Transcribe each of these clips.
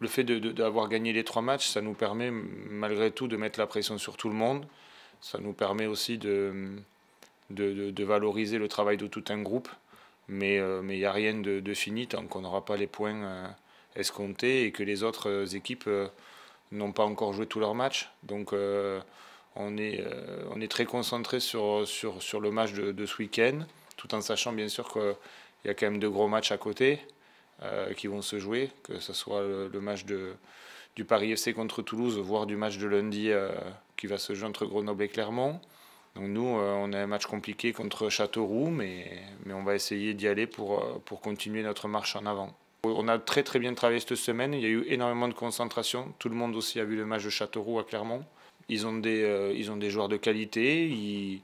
le fait d'avoir gagné les trois matchs, ça nous permet malgré tout de mettre la pression sur tout le monde. Ça nous permet aussi de, de, valoriser le travail de tout un groupe. Mais euh, il n'y a rien de, fini tant qu'on n'aura pas les points euh, escomptés et que les autres euh, équipes n'ont pas encore joué tous leurs matchs. Donc on, est, on est très concentré sur, sur, le match de, ce week-end, tout en sachant bien sûr qu'il y a quand même deux gros matchs à côté. Euh, qui vont se jouer, que ce soit le, match de, du Paris FC contre Toulouse, voire du match de lundi euh, qui va se jouer entre Grenoble et Clermont. Donc nous, euh, on a un match compliqué contre Châteauroux, mais, mais on va essayer d'y aller pour, pour continuer notre marche en avant. On a très très bien travaillé cette semaine, il y a eu énormément de concentration, tout le monde aussi a vu le match de Châteauroux à Clermont. Ils ont des, ils ont des joueurs de qualité, ils,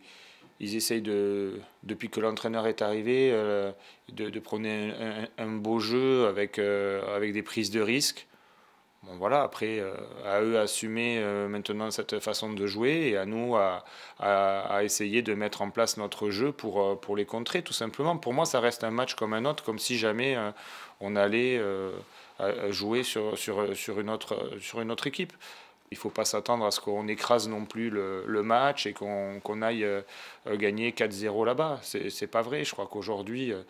ils essayent de, depuis que l'entraîneur est arrivé, euh, de, de, prôner un, beau jeu avec, euh, avec des prises de risque. Bon, voilà, après, euh, à eux assumer maintenant cette façon de jouer et à nous à, à, à, essayer de mettre en place notre jeu pour, pour les contrer, tout simplement. Pour moi, ça reste un match comme un autre, comme si jamais on allait jouer sur, sur, sur, une autre, sur une autre équipe il ne faut pas s'attendre à ce qu'on écrase non plus le, match et qu'on aille euh, gagner 4-0 là-bas. C'est pas vrai. Je crois qu'aujourd'hui, euh,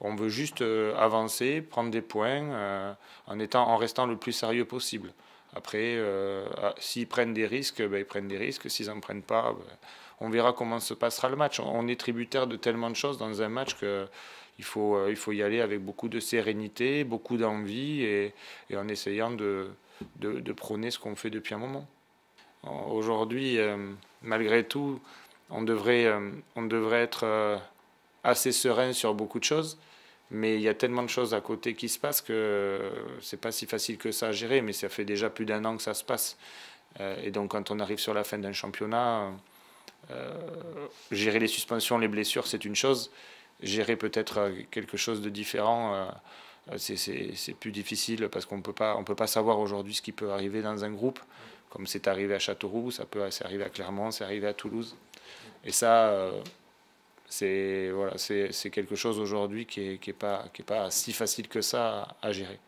on veut juste euh, avancer, prendre des points en, étant, en restant le plus sérieux possible. Après, ah, s'ils prennent des risques, ben, ils prennent des risques. S'ils n'en prennent pas, ben, on verra comment se passera le match. On est tributaire de tellement de choses dans un match que il faut, il faut y aller avec beaucoup de sérénité, beaucoup d'envie et en essayant de, de, prôner ce qu'on fait depuis un moment. Aujourd'hui, euh, malgré tout, on devrait, euh, on devrait être euh, assez serein sur beaucoup de choses, mais il y a tellement de choses à côté qui se passent que c'est pas si facile que ça à gérer, mais ça fait déjà plus d'un an que ça se passe. et donc quand on arrive sur la fin d'un championnat, gérer les suspensions, les blessures, c'est une chose. Gérer peut-être quelque chose de différent. Euh, c'est plus difficile parce qu'on ne peut pas savoir aujourd'hui ce qui peut arriver dans un groupe, comme c'est arrivé à Châteauroux, ça peut arriver à Clermont, c'est arrivé à Toulouse. Et ça, euh, c'est voilà, quelque chose aujourd'hui qui n'est qui est pas, est pas si facile que ça à gérer.